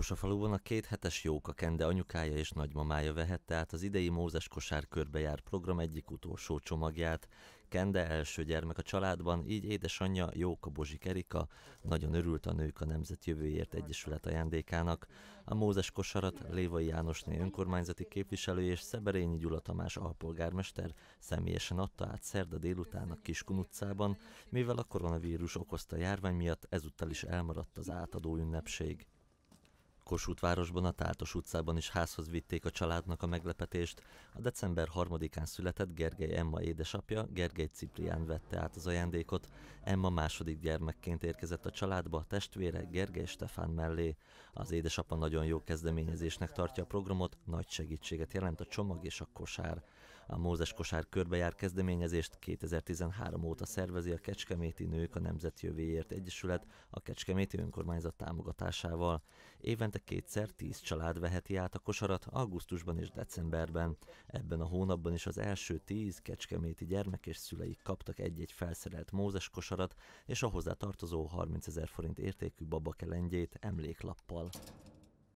faluban a két hetes Jóka Kende anyukája és nagymamája vehette át az idei Mózes kosár körbejár program egyik utolsó csomagját. Kende első gyermek a családban, így édesanyja Jóka Bozsi Erika nagyon örült a Nők a Nemzet Jövőért Egyesület ajándékának. A Mózes kosarat Lévai Jánosné önkormányzati képviselő és Szeberényi Gyula Tamás alpolgármester személyesen adta át szerda délután a Kiskun utcában, mivel a koronavírus okozta járvány miatt ezúttal is elmaradt az átadó ünnepség városban, a Táltos utcában is házhoz vitték a családnak a meglepetést. A december 3-án született Gergely Emma édesapja, Gergely Ciprián vette át az ajándékot. Emma második gyermekként érkezett a családba, testvére Gergely Stefán mellé. Az édesapa nagyon jó kezdeményezésnek tartja a programot, nagy segítséget jelent a csomag és a kosár. A Mózes Kosár körbejár kezdeményezést 2013 óta szervezi a Kecskeméti Nők a Nemzet Jövőjért Egyesület a Kecskeméti Önkormányzat támogatásával. Évente kétszer tíz család veheti át a kosarat augusztusban és decemberben. Ebben a hónapban is az első tíz kecskeméti gyermek és szüleik kaptak egy-egy felszerelt Mózes kosarat és a hozzá tartozó 30 ezer forint értékű babakelengyét emléklappal.